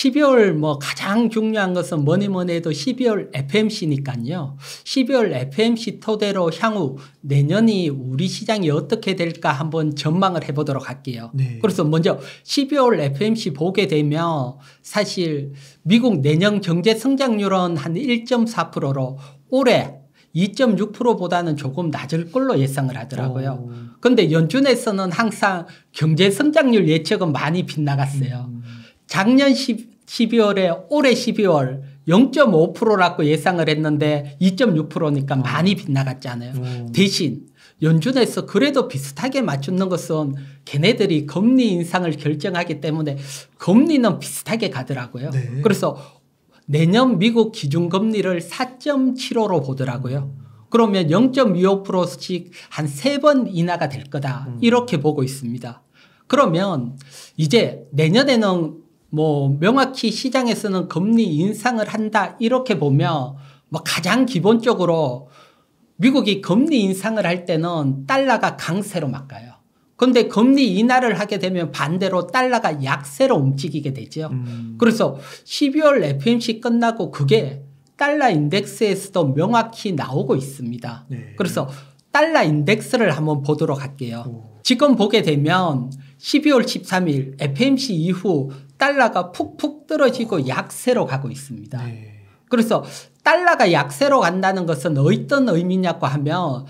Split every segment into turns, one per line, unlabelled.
12월 뭐 가장 중요한 것은 뭐니 뭐니 해도 12월 FMC니까요. 12월 FMC 토대로 향후 내년이 우리 시장이 어떻게 될까 한번 전망을 해보도록 할게요. 네. 그래서 먼저 12월 FMC 보게 되면 사실 미국 내년 경제 성장률은 한 1.4%로 올해 2.6%보다는 조금 낮을 걸로 예상을 하더라고요. 그런데 연준에서는 항상 경제 성장률 예측은 많이 빗나갔어요. 음. 작년 10, 12월에 올해 12월 0.5%라고 예상을 했는데 2.6%니까 음. 많이 빗나갔잖아요. 오. 음. 대신 연준에서 그래도 비슷하게 맞추는 것은 걔네들이 금리 인상을 결정하기 때문에 금리는 비슷하게 가더라고요. 네. 그래서 내년 미국 기준금리를 4.75로 보더라고요. 그러면 0.25%씩 한 세 번 인하가 될 거다. 음. 이렇게 보고 있습니다. 그러면 이제 내년에는 뭐 명확히 시장에 서는 금리 인상을 한다 이렇게 보면 뭐 가장 기본적으로 미국이 금리 인상을 할 때는 달러가 강세로 막가요. 근데 금리 인하를 하게 되면 반대로 달러가 약세로 움직이게 되죠. 음. 그래서 12월 FMC 끝나고 그게 달러 인덱스에서도 명확히 나오고 있습니다. 네. 그래서 달러 인덱스를 한번 보도록 할게요. 오. 지금 보게 되면 12월 13일 FMC 이후 달러가 푹푹 떨어지고 약세로 가고 있습니다. 네. 그래서 달러가 약세로 간다는 것은 어떤 의미냐고 하면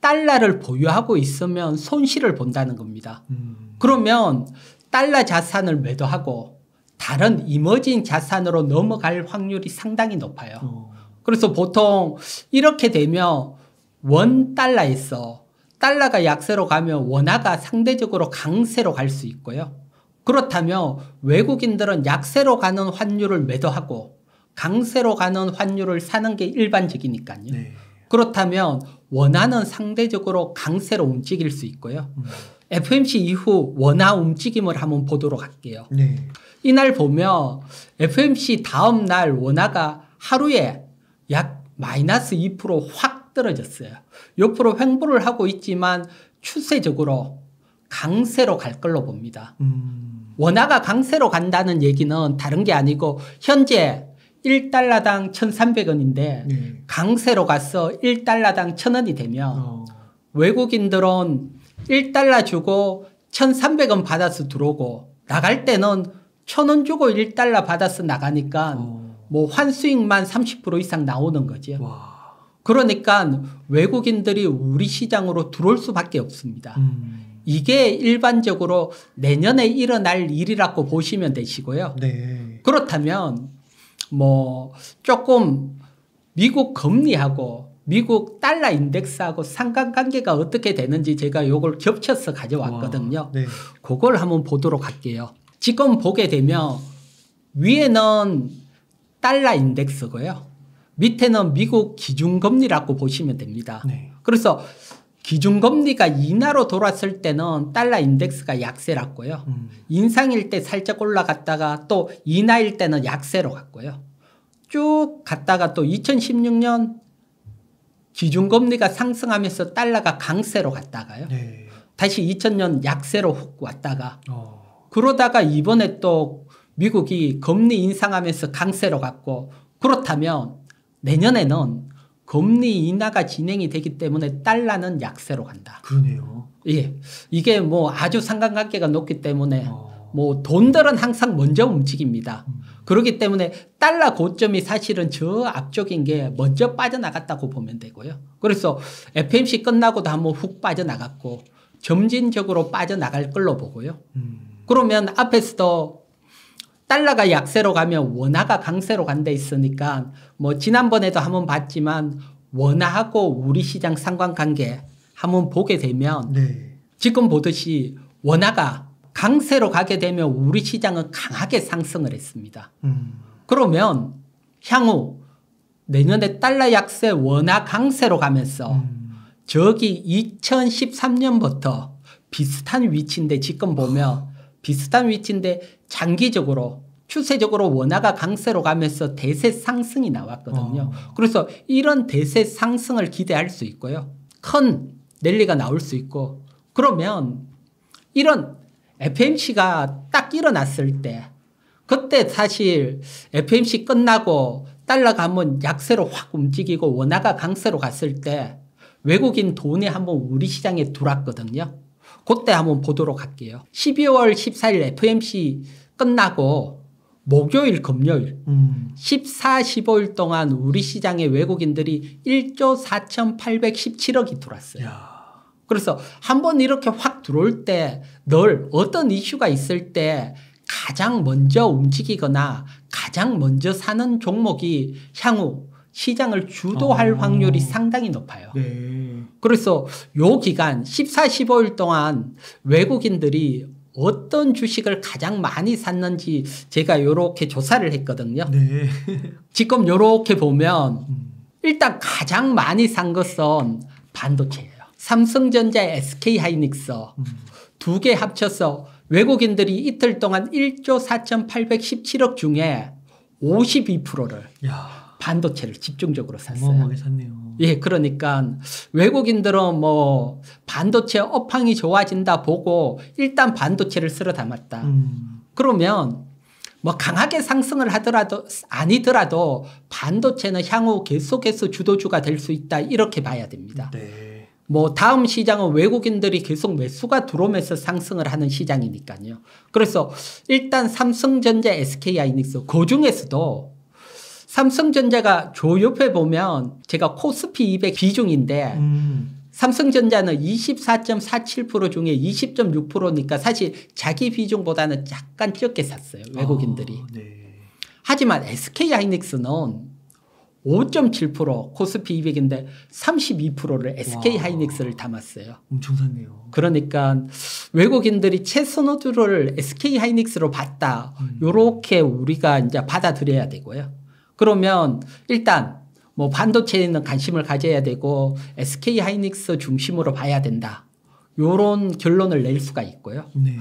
달러를 보유하고 있으면 손실을 본다는 겁니다. 음. 그러면 달러 자산을 매도하고 다른 이머징 자산으로 넘어갈 확률이 상당히 높아요. 어. 그래서 보통 이렇게 되면 원 달러에서 달러가 약세로 가면 원화가 상대적으로 강세로 갈 수 있고요. 그렇다면 외국인들은 약세로 가는 환율을 매도하고 강세로 가는 환율을 사는 게 일반적이니까요. 네. 그렇다면 원화는 상대적으로 강세로 움직일 수 있고요. 음. FMC 이후 원화 움직임을 한번 보도록 할게요. 네. 이날 보면 FMC 다음 날 원화가 하루에 약 마이너스 2%확 떨어졌어요. 옆으로 횡보를 하고 있지만 추세적으로 강세로 갈 걸로 봅니다. 음. 원화가 강세로 간다는 얘기는 다른 게 아니고 현재 1달러당 1,300원인데 네. 예. 강세로 가서 1달러당 1,000원이 되면 어. 외국인들은 1달러 주고 1,300원 받아서 들어오고 나갈 때는 1,000원 주고 1달러 받아서 나가니까 어. 뭐 환수익만 30% 이상 나오는 거지. 와. 그러니까 외국인들이 우리 시장으로 들어올 수밖에 없습니다. 음. 이게 일반적으로 내년에 일어날 일이라고 보시면 되시고요. 네. 그렇다면 뭐 조금 미국 금리하고 미국 달러 인덱스하고 상관관계가 어떻게 되는지 제가 요걸 겹쳐서 가져왔거든요. 와, 네. 그걸 한번 보도록 할게요. 지금 보게 되면 위에는 달러 인덱스고요. 밑에는 미국 기준금리라고 보시면 됩니다. 네. 그래서 기준금리가 인하로 돌았을 때는 달러 인덱스가 약세 났고요. 음. 인상일 때 살짝 올라갔다가 또 인하일 때는 약세로 갔고요. 쭉 갔다가 또 2016년 기준금리가 상승하면서 달러가 강세로 갔다가요. 네. 다시 2000년 약세로 훅 왔다가 어. 그러다가 이번에 또 미국이 금리 인상하면서 강세로 갔고 그렇다면 내년에는 금리 인하가 진행이 되기 때문에 달러는 약세로 간다. 그러네요. 예. 이게 뭐 아주 상관관계가 높기 때문에 어. 뭐 돈들은 항상 먼저 움직입니다. 음. 그렇기 때문에 달러 고점이 사실은 저 앞쪽인 게 먼저 빠져나갔다고 보면 되고요. 그래서 FMC 끝나고도 한번 훅 빠져나갔고 점진적으로 빠져나갈 걸로 보고요. 음. 그러면 앞에서 달러가 약세로 가면 원화가 강세로 간 데 있으니까 뭐 지난번에도 한번 봤지만 원화하고 우리 시장 상관관계 한번 보게 되면 네. 지금 보듯이 원화가 강세로 가게 되면 우리 시장은 강하게 상승을 했습니다. 음. 그러면 향후 내년에 달러 약세 원화 강세로 가면서 음. 저기 2013년부터 비슷한 위치인데 지금 보면 비슷한 위치인데 장기적으로 추세적으로 원화가 강세로 가면서 대세 상승이 나왔거든요. 어. 그래서 이런 대세 상승을 기대할 수 있고요. 큰 랠리가 나올 수 있고 그러면 이런 FMC가 딱 일어났을 때 그때 사실 FMC 끝나고 달러가 한번 약세로 확 움직이고 원화가 강세로 갔을 때 외국인 돈이 한번 우리 시장에 들어왔거든요. 그때 한번 보도록 할게요. 12월 14일 FMC 끝나고 목요일, 금요일 음. 14, 15일 동안 우리 시장에 외국인들이 1조 4,817억이 들어왔어요. 야. 그래서 한번 이렇게 확 들어올 때 늘 어떤 이슈가 있을 때 가장 먼저 움직이거나 가장 먼저 사는 종목이 향후 시장을 주도할 아. 확률이 상당히 높아요. 네. 그래서 요 기간 14, 15일 동안 외국인들이 어떤 주식을 가장 많이 샀는지 제가 요렇게 조사를 했거든요. 네. 지금 요렇게 보면 음. 일단 가장 많이 산 것은 반도체예요. 삼성전자, SK하이닉스 음. 두개 합쳐서 외국인들이 이틀 동안 1조 4,817억 중에 52%를 야. 반도체를 집중적으로 샀어요. 어마어마하게 샀네요. 예, 그러니까 외국인들은 뭐 반도체 업황이 좋아진다 보고 일단 반도체를 쓸어 담았다. 음. 그러면 뭐 강하게 상승을 하더라도 아니더라도 반도체는 향후 계속해서 주도주가 될 수 있다 이렇게 봐야 됩니다. 네. 뭐 다음 시장은 외국인들이 계속 매수가 들어오면서 상승을 하는 시장이니까요. 그래서 일단 삼성전자, SK하이닉스 그 중에서도 삼성전자가 조 옆에 보면 제가 코스피 200 비중인데 음. 삼성전자는 24.47% 중에 20.6%니까 사실 자기 비중보다는 약간 적게 샀어요. 외국인들이. 아, 네. 하지만 SK 하이닉스는 5.7% 코스피 200인데 32%를 SK 와, 하이닉스를 담았어요. 엄청 샀네요. 그러니까 외국인들이 최선호주를 SK 하이닉스로 봤다. 음. 요렇게 우리가 이제 받아들여야 되고요. 그러면 일단 뭐 반도체에는 관심을 가져야 되고 SK 하이닉스 중심으로 봐야 된다. 요런 결론을 낼 수가 있고요. 네.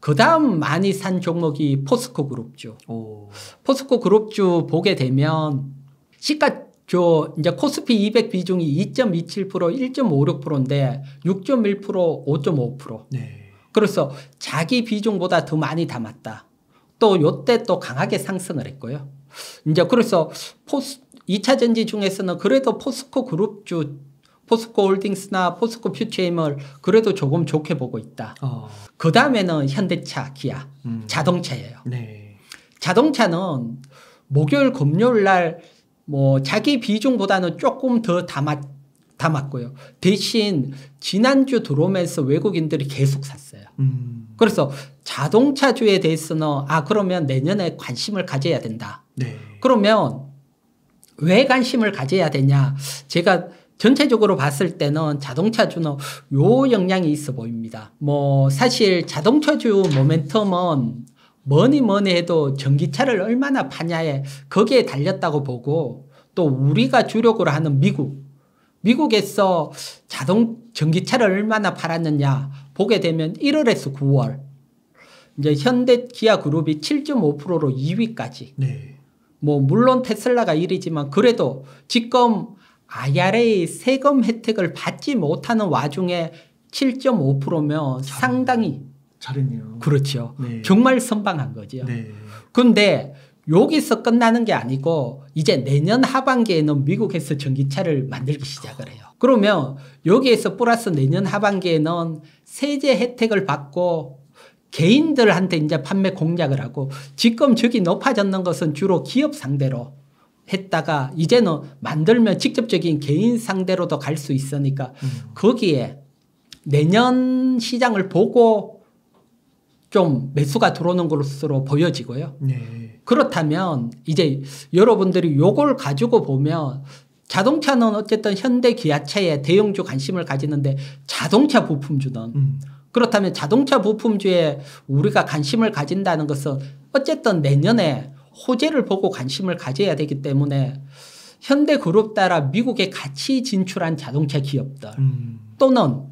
그 다음 많이 산 종목이 포스코 그룹주. 오. 포스코 그룹주 보게 되면 시가 저 이제 코스피 200 비중이 2.27% 1.56%인데 6.1% 5.5%. 네. 그래서 자기 비중보다 더 많이 담았다. 또 요때 또 강하게 상승을 했고요. 이제 그래서 포스 2차 전지 중에서는 그래도 포스코 그룹주 포스코 홀딩스나 포스코 퓨처엠을 그래도 조금 좋게 보고 있다. 어. 그 다음에는 현대차, 기아, 음. 자동차예요. 네. 자동차는 목요일, 금요일 날 뭐 자기 비중보다는 조금 더 담았, 담았고요. 대신 지난주 들어오면서 외국인들이 계속 샀어요. 음. 그래서 자동차주에 대해서는 아 그러면 내년에 관심을 가져야 된다. 네. 그러면 왜 관심을 가져야 되냐? 제가 전체적으로 봤을 때는 자동차주는 요 영향이 있어 보입니다. 뭐 사실 자동차주 모멘텀은 뭐니 뭐니 해도 전기차를 얼마나 파냐에 거기에 달렸다고 보고 또 우리가 주력으로 하는 미국 미국에서 자동 전기차를 얼마나 팔았느냐 보게 되면 1월에서 9월 이제 현대 기아 그룹이 7.5%로 2위까지 네. 뭐 물론 테슬라가 1위지만 그래도 지금 IRA 세금 혜택을 받지 못하는 와중에 7.5%면 상당히 잘했네요. 그렇죠. 네. 정말 선방한 거죠. 네. 근데 여기서 끝나는 게 아니고 이제 내년 하반기에는 미국에서 전기차를 만들기 시작을 해요. 그러면 여기에서 플러스 내년 하반기에는 세제 혜택을 받고 개인들한테 이제 판매 공략을 하고 지금 저기 높아졌는 것은 주로 기업 상대로 했다가 이제는 만들면 직접적인 개인 상대로도 갈 수 있으니까 음. 거기에 내년 시장을 보고 좀 매수가 들어오는 것으로 보여지고요. 네. 그렇다면 이제 여러분들이 요걸 가지고 보면 자동차는 어쨌든 현대 기아차에 대형주 관심을 가지는데 자동차 부품주는 음. 그렇다면 자동차 부품주에 우리가 관심을 가진다는 것은 어쨌든 내년에 호재를 보고 관심을 가져야 되기 때문에 현대그룹 따라 미국에 같이 진출한 자동차 기업들 음. 또는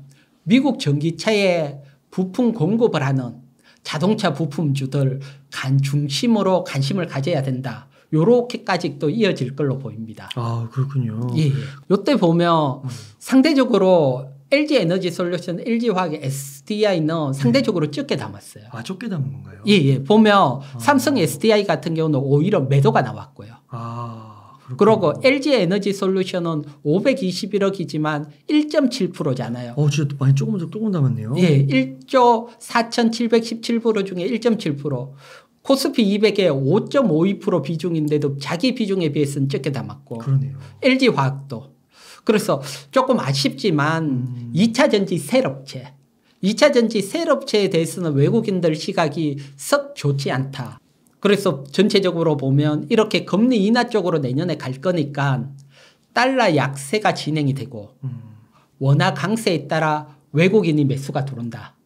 미국 전기차에 부품 공급을 하는 자동차 부품주들 간 중심으로 관심을 가져야 된다. 요렇게까지 또 이어질 걸로 보입니다. 아, 그렇군요. 예. 예. 요때 보면 음. 상대적으로 LG 에너지 솔루션, LG 화학의 SDI는 네. 상대적으로 네. 적게 담았어요. 아, 적게 담은 건가요? 예, 예. 보면 아. 삼성 SDI 같은 경우는 오히려 매도가 나왔고요. 아. 그렇군요. 그리고 LG 에너지 솔루션은 521억이지만 1.7%잖아요. 어, 진짜 많이 조금 더 조금 남았네요. 예, 1조 4,717% 중에 1.7%. 코스피 200에 5.52% 비중인데도 자기 비중에 비해서는 적게 담았고. 그러네요. LG 화학도 그래서 조금 아쉽지만 음. 2차 전지 셀업체 2차 전지 셀업체에 대해서는 외국인들 시각이 썩 좋지 않다. 그래서 전체적으로 보면 이렇게 금리 인하 쪽으로 내년에 갈 거니까 달러 약세가 진행이 되고 음. 원화 강세에 따라 외국인이 매수가 들어온다.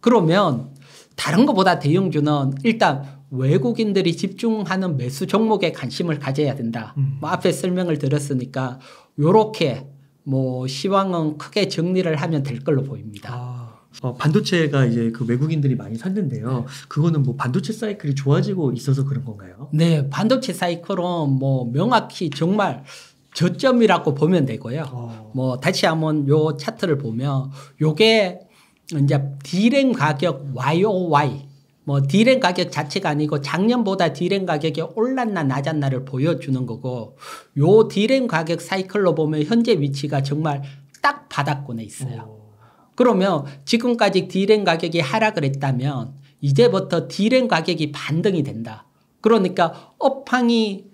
그러면 다른 것보다 대형주는 일단 외국인들이 집중하는 매수 종목에 관심을 가져야 된다. 음. 뭐 앞에 설명을 드렸으니까 요렇게 뭐 시황은 크게 정리를 하면 될 걸로 보입니다. 아, 어, 반도체가 이제 그 외국인들이 많이 샀는데요. 네. 그거는 뭐 반도체 사이클이 좋아지고 있어서 그런 건가요? 네, 반도체 사이클은 뭐 명확히 정말 저점이라고 보면 되고요. 어. 뭐 다시 한번 요 차트를 보면 요게 이제 D램 가격 YOY 뭐 디램 가격 자체가 아니고 작년보다 디램 가격이 올랐나 낮았나를 보여주는 거고 요 디램 가격 사이클로 보면 현재 위치가 정말 딱 바닥권에 있어요. 그러면 지금까지 디램 가격이 하락을 했다면 이제부터 디램 가격이 반등이 된다. 그러니까 업황이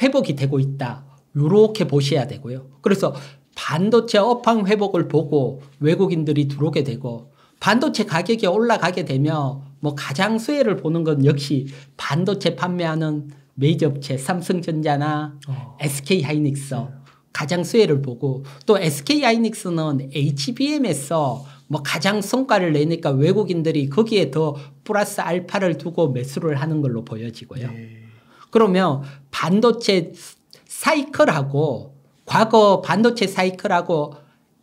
회복이 되고 있다. 요렇게 보셔야 되고요. 그래서 반도체 업황 회복을 보고 외국인들이 들어오게 되고 반도체 가격이 올라가게 되면 뭐 가장 수혜를 보는 건 역시 반도체 판매하는 메이저 업체 삼성전자나 어. SK 하이닉스 네. 가장 수혜를 보고 또 SK 하이닉스는 HBM에서 뭐 가장 성과를 내니까 외국인들이 거기에 더 플러스 알파를 두고 매수를 하는 걸로 보여지고요. 네. 그러면 반도체 사이클하고 과거 반도체 사이클하고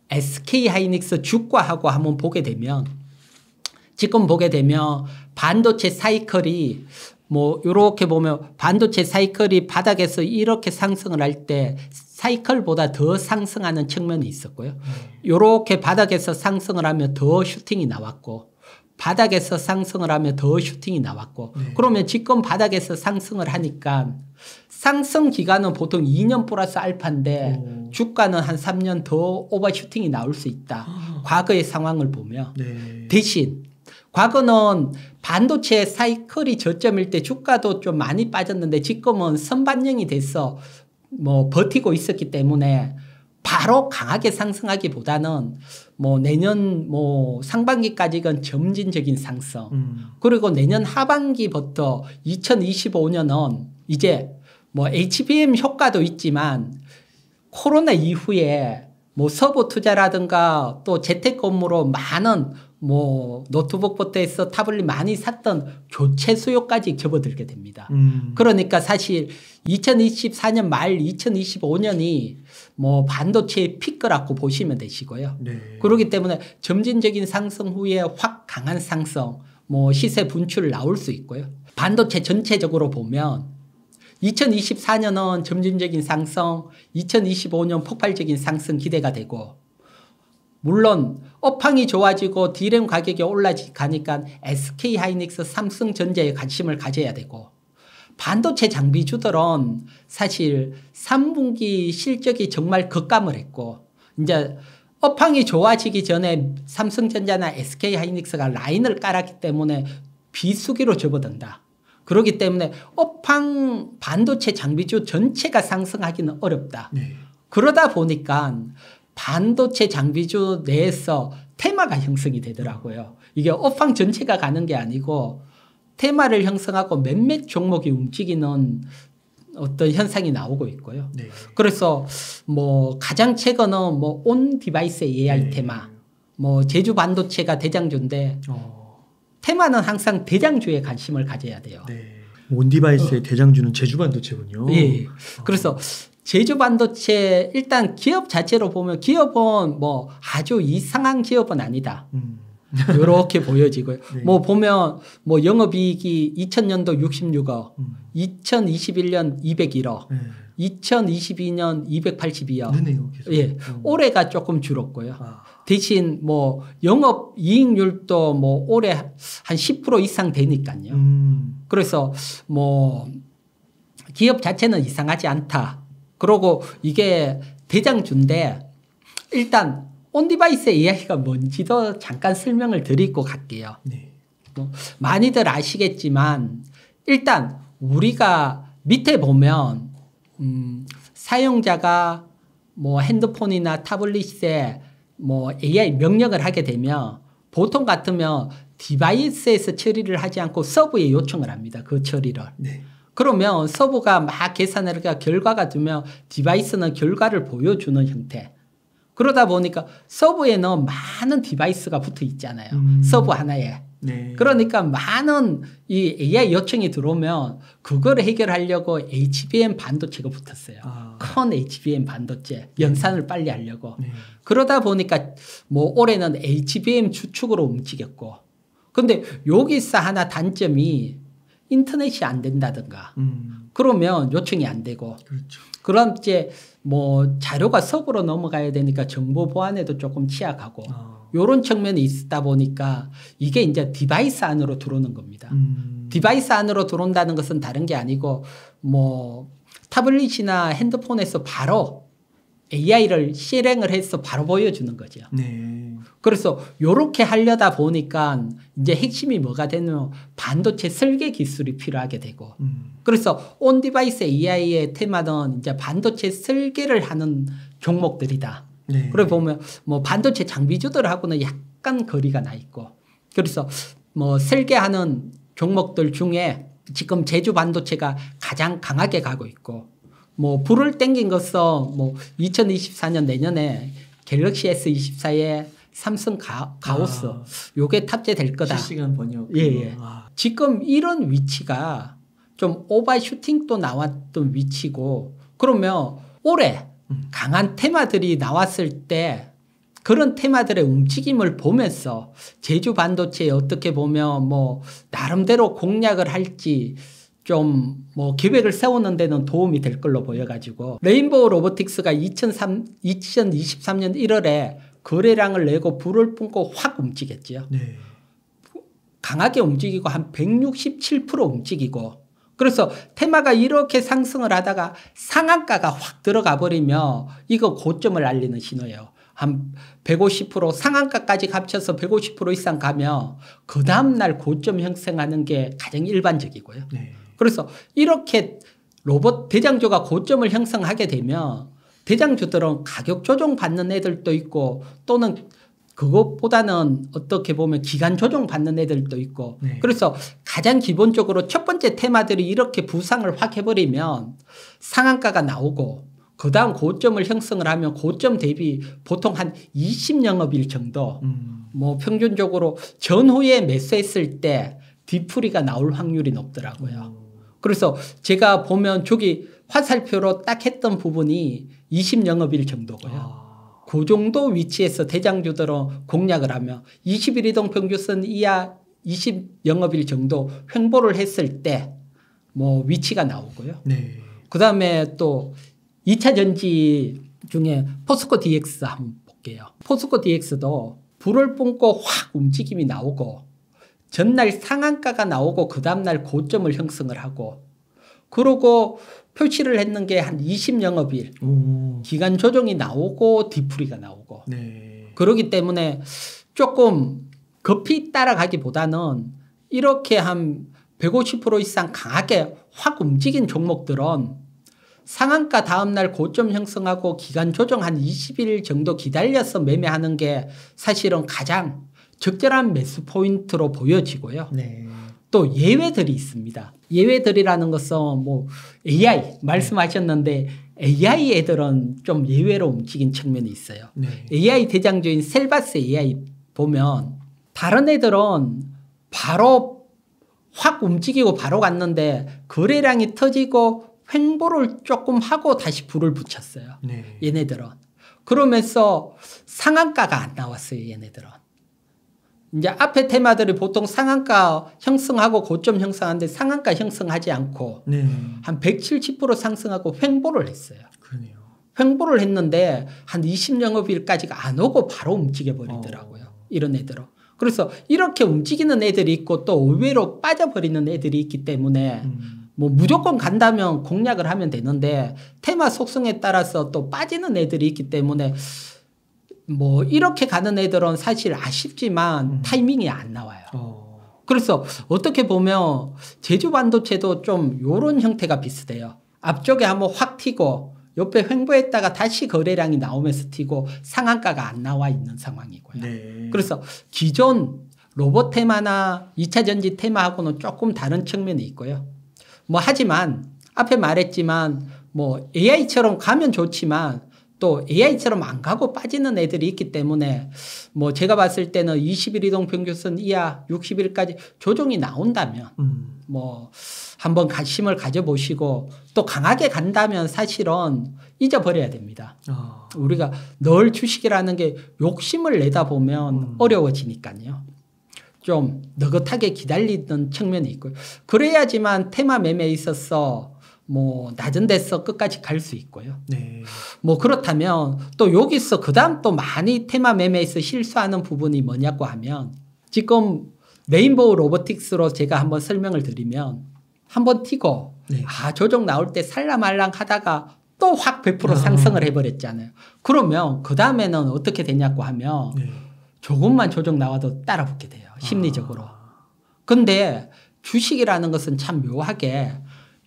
SK 하이닉스 주가하고 한번 보게 되면 지금 보게 되면 반도체 사이클이 뭐 이렇게 보면 반도체 사이클이 바닥에서 이렇게 상승을 할 때 사이클보다 더 상승하는 측면이 있었고요. 이렇게 음. 바닥에서 상승을 하면 더 슈팅이 나왔고 바닥에서 상승을 하면 더 슈팅이 나왔고 네. 그러면 지금 바닥에서 상승을 하니까 상승 기간은 보통 2년 플러스 알파인데 오. 주가는 한 3년 더 오버슈팅이 나올 수 있다. 아. 과거의 상황을 보면 네. 대신 과거는 반도체 사이클이 저점일 때 주가도 좀 많이 빠졌는데 지금은 선반영이 돼서 뭐 버티고 있었기 때문에 바로 강하게 상승하기보다는 뭐 내년 뭐 상반기까지는 점진적인 상승 음. 그리고 내년 하반기부터 2025년은 이제 뭐 HBM 효과도 있지만 코로나 이후에 뭐 서부 투자라든가 또 재택근무로 많은 뭐 노트북부터 해서 타블릿 많이 샀던 교체 수요까지 접어들게 됩니다. 음. 그러니까 사실 2024년 말 2025년이 뭐 반도체의 피크라고 보시면 되시고요. 네. 그렇기 때문에 점진적인 상승 후에 확 강한 상승, 뭐 시세 분출 나올 수 있고요. 반도체 전체적으로 보면 2024년은 점진적인 상승, 2025년 폭발적인 상승 기대가 되고 물론 업황이 좋아지고 디램 가격이 올라가니까 SK하이닉스 삼성전자에 관심을 가져야 되고 반도체 장비주들은 사실 3분기 실적이 정말 극감을 했고 이제 업황이 좋아지기 전에 삼성전자나 SK하이닉스가 라인을 깔았기 때문에 비수기로 접어든다. 그렇기 때문에 업황 반도체 장비주 전체가 상승하기는 어렵다. 네. 그러다 보니까 반도체 장비주 내에서 테마가 형성이 되더라고요. 이게 업황 전체가 가는 게 아니고 테마를 형성하고 몇몇 종목이 움직이는 어떤 현상이 나오고 있고요. 네. 그래서 뭐 가장 최근은 뭐 온 디바이스 AI 네. 테마, 뭐 제주 반도체가 대장주인데 어. 테마는 항상 대장주에 관심을 가져야 돼요. 네. 온 디바이스의 어. 대장주는 제주 반도체군요. 예. 어. 그래서 제조 반도체 일단 기업 자체로 보면 기업은 뭐 아주 이상한 기업은 아니다. 이렇게 음. 보여지고요. 네. 뭐 보면 뭐 영업이익이 2000년도 66억, 음. 2021년 201억, 네. 2022년 282억. 느네요, 예, 음. 올해가 조금 줄었고요. 아. 대신 뭐 영업 이익률도 뭐 올해 한 10% 이상 되니까요. 음. 그래서 뭐 기업 자체는 이상하지 않다. 그러고 이게 대장주인데 일단 온디바이스의 이야기가 뭔지도 잠깐 설명을 드리고 갈게요. 네. 뭐 많이들 아시겠지만 일단 우리가 밑에 보면 음, 사용자가 뭐 핸드폰이나 타블릿에 뭐 AI 명령을 하게 되면 보통 같으면 디바이스에서 처리를 하지 않고 서브에 요청을 합니다. 그 처리를. 네. 그러면 서버가 막 계산하니까 결과가 되면 디바이스는 결과를 보여주는 형태. 그러다 보니까 서버에는 많은 디바이스가 붙어 있잖아요. 음. 서버 하나에. 네. 그러니까 많은 이 AI 요청이 들어오면 그걸 해결하려고 HBM 반도체가 붙었어요. 아. 큰 HBM 반도체 네. 연산을 네. 빨리 하려고. 네. 그러다 보니까 뭐 올해는 HBM 추측으로 움직였고. 근데 여기서 하나 단점이 인터넷이 안 된다든가 음. 그러면 요청이 안 되고 그렇죠. 그럼 이제 뭐 자료가 서으로 넘어가야 되니까 정보 보안에도 조금 취약하고 아. 요런 측면이 있다 보니까 이게 이제 디바이스 안으로 들어오는 겁니다. 음. 디바이스 안으로 들어온다는 것은 다른 게 아니고 뭐 타블릿이나 핸드폰에서 바로 AI를 실행을 해서 바로 보여주는 거죠. 네. 그래서 요렇게 하려다 보니까 이제 핵심이 뭐가 되냐면 반도체 설계 기술이 필요하게 되고 음. 그래서 온 디바이스 AI의 테마는 이제 반도체 설계를 하는 종목들이다. 네. 그래 보면 뭐 반도체 장비주들하고는 약간 거리가 나 있고 그래서 뭐 설계하는 종목들 중에 지금 제주 반도체가 가장 강하게 가고 있고 뭐 불을 땡긴 것은 뭐 2024년 내년에 갤럭시 S24에 삼성 가, 가오스 아, 요게 탑재될 거다. 실시간 번역. 예, 예. 아. 지금 이런 위치가 좀 오버슈팅도 나왔던 위치고 그러면 올해 음. 강한 테마들이 나왔을 때 그런 테마들의 움직임을 보면서 제주 반도체 어떻게 보면 뭐 나름대로 공략을 할지 좀뭐 계획을 세우는 데는 도움이 될 걸로 보여가지고 레인보우 로보틱스가 2003, 2023년 1월에 거래량을 내고 불을 뿜고 확 움직였지요. 네. 강하게 움직이고 한 167% 움직이고 그래서 테마가 이렇게 상승을 하다가 상한가가 확 들어가 버리면 이거 고점을 알리는 신호예요. 한 150% 상한가까지 값춰서 150% 이상 가면 그 다음날 고점 형성하는 게 가장 일반적이고요. 네. 그래서 이렇게 로봇 대장조가 고점을 형성하게 되면 대장주들은 가격 조정 받는 애들도 있고 또는 그것보다는 어떻게 보면 기간 조정 받는 애들도 있고 네. 그래서 가장 기본적으로 첫 번째 테마들이 이렇게 부상을 확 해버리면 상한가가 나오고 그 다음 고점을 형성을 하면 고점 대비 보통 한 20영업일 정도 음. 뭐 평균적으로 전후에 매수했을 때뒤풀이가 나올 확률이 높더라고요. 음. 그래서 제가 보면 저기 화살표로 딱 했던 부분이 20영업일 정도고요. 아. 그 정도 위치에서 대장주도로 공략을 하며 21이동 평균선 이하 20영업일 정도 횡보를 했을 때 뭐 위치가 나오고요. 네. 그 다음에 또 2차 전지 중에 포스코 DX 한번 볼게요. 포스코 DX도 불을 뿜고 확 움직임이 나오고 전날 상한가가 나오고 그 다음날 고점을 형성을 하고 그러고 표시를 했는 게 한 20영업일 오. 기간 조정이 나오고 디프리가 나오고 네. 그러기 때문에 조금 급히 따라가기보다는 이렇게 한 150% 이상 강하게 확 움직인 종목들은 상한가 다음날 고점 형성하고 기간 조정 한 20일 정도 기다려서 매매하는 게 사실은 가장 적절한 매수 포인트로 보여지고요. 네. 또 예외들이 있습니다. 예외들이라는 것은 뭐 AI 말씀하셨는데 AI 애들은 좀 예외로 움직인 측면이 있어요. 네. AI 대장주인 셀바스 AI 보면 다른 애들은 바로 확 움직이고 바로 갔는데 거래량이 터지고 횡보를 조금 하고 다시 불을 붙였어요. 네. 얘네들은. 그러면서 상한가가 안 나왔어요. 얘네들은. 이제 앞에 테마들이 보통 상한가 형성하고 고점 형성하는데 상한가 형성하지 않고 네. 한170% 상승하고 횡보를 했어요. 그러네요. 횡보를 했는데 한 20영업일까지가 안 오고 바로 움직여 버리더라고요. 어. 이런 애들은. 그래서 이렇게 움직이는 애들이 있고 또 의외로 빠져버리는 애들이 있기 때문에 음. 뭐 무조건 간다면 공략을 하면 되는데 테마 속성에 따라서 또 빠지는 애들이 있기 때문에 뭐 이렇게 가는 애들은 사실 아쉽지만 음. 타이밍이 안 나와요. 어. 그래서 어떻게 보면 제조 반도체도 좀 요런 형태가 비슷해요. 앞쪽에 한번 확 튀고 옆에 횡보했다가 다시 거래량이 나오면서 튀고 상한가가 안 나와 있는 상황이고요. 네. 그래서 기존 로봇 테마나 2차 전지 테마하고는 조금 다른 측면이 있고요. 뭐 하지만 앞에 말했지만 뭐 AI처럼 가면 좋지만 또 AI처럼 안 가고 빠지는 애들이 있기 때문에 뭐 제가 봤을 때는 20일 이동 평균선 이하 60일까지 조정이 나온다면 음. 뭐 한번 관심을 가져보시고 또 강하게 간다면 사실은 잊어버려야 됩니다. 어. 우리가 널 주식이라는 게 욕심을 내다 보면 음. 어려워지니까요. 좀 느긋하게 기다리는 측면이 있고요. 그래야지만 테마 매매에 있어서 뭐 낮은 데서 끝까지 갈 수 있고요. 네. 뭐 그렇다면 또 여기서 그다음 또 많이 테마 매매에서 실수하는 부분이 뭐냐고 하면 지금 레인보우 로보틱스로 제가 한번 설명을 드리면 한번 튀고 네. 아 조정 나올 때살라말랑 하다가 또 확 100% 아. 상승을 해버렸잖아요. 그러면 그 다음에는 어떻게 되냐고 하면 네. 조금만 조정 나와도 따라 붙게 돼요. 아. 심리적으로. 근데 주식이라는 것은 참 묘하게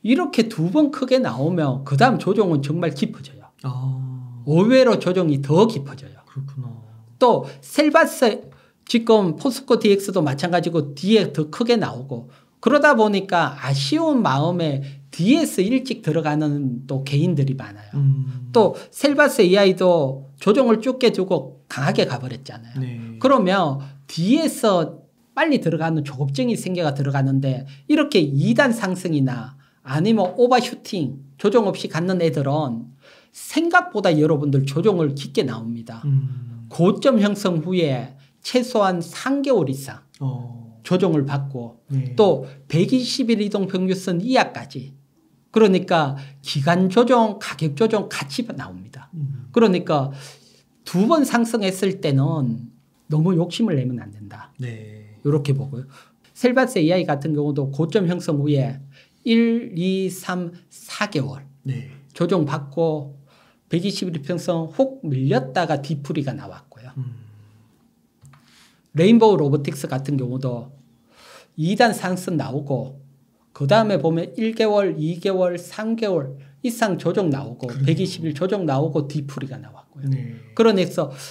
이렇게 두 번 크게 나오면 그 다음 조정은 정말 깊어져요. 아. 의외로 조정이 더 깊어져요. 그렇구나. 또 셀바스 지금 포스코 DX도 마찬가지고 뒤에 더 크게 나오고 그러다 보니까 아쉬운 마음에 뒤에서 일찍 들어가는 또 개인들이 많아요. 음. 또 셀바스 AI도 조정을 쭉 해주고 강하게 가버렸잖아요. 네. 그러면 뒤에서 빨리 들어가는 조급증이 생겨가 들어가는데 이렇게 2단 상승이나 아니면 오버슈팅 조정 없이 갖는 애들은 생각보다 여러분들 조정을 깊게 나옵니다. 음. 고점 형성 후에 최소한 3개월 이상 어. 조종을 받고 네. 또 120일 이동 평균선 이하까지 그러니까 기간 조정, 가격 조정 같이 나옵니다. 음. 그러니까 두 번 상승했을 때는 너무 욕심을 내면 안 된다. 네. 이렇게 보고요. 셀바스 AI 같은 경우도 고점 형성 후에 1, 2, 3, 4개월 네. 조정받고 1 2 1 평선 혹 밀렸다가 디프리가 나왔고요. 음. 레인보우 로보틱스 같은 경우도 2단 상승 나오고 그 다음에 보면 1개월, 2개월, 3개월 이상 조정 나오고 120일 조정 나오고 디프리가 나왔고요. 네. 그러면서 그러니까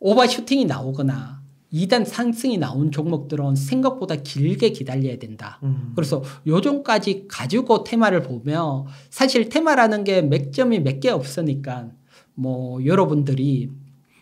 오버슈팅이 나오거나 2단 상승이 나온 종목들은 생각보다 길게 기다려야 된다. 음. 그래서 요즘까지 가지고 테마를 보면 사실 테마라는 게 맥점이 몇 개 없으니까 뭐 여러분들이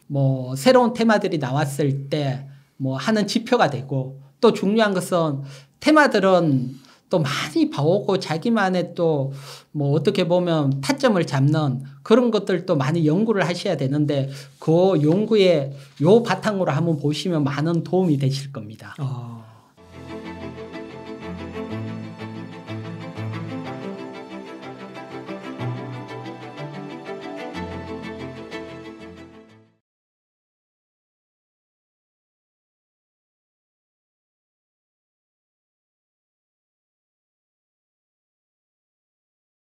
뭐 새로운 테마들이 나왔을 때 뭐 하는 지표가 되고 또 중요한 것은 테마들은 또 많이 봐오고 자기만의 또 뭐 어떻게 보면 타점을 잡는 그런 것들도 많이 연구를 하셔야 되는데 그 연구에 요 바탕으로 한번 보시면 많은 도움이 되실 겁니다. 아.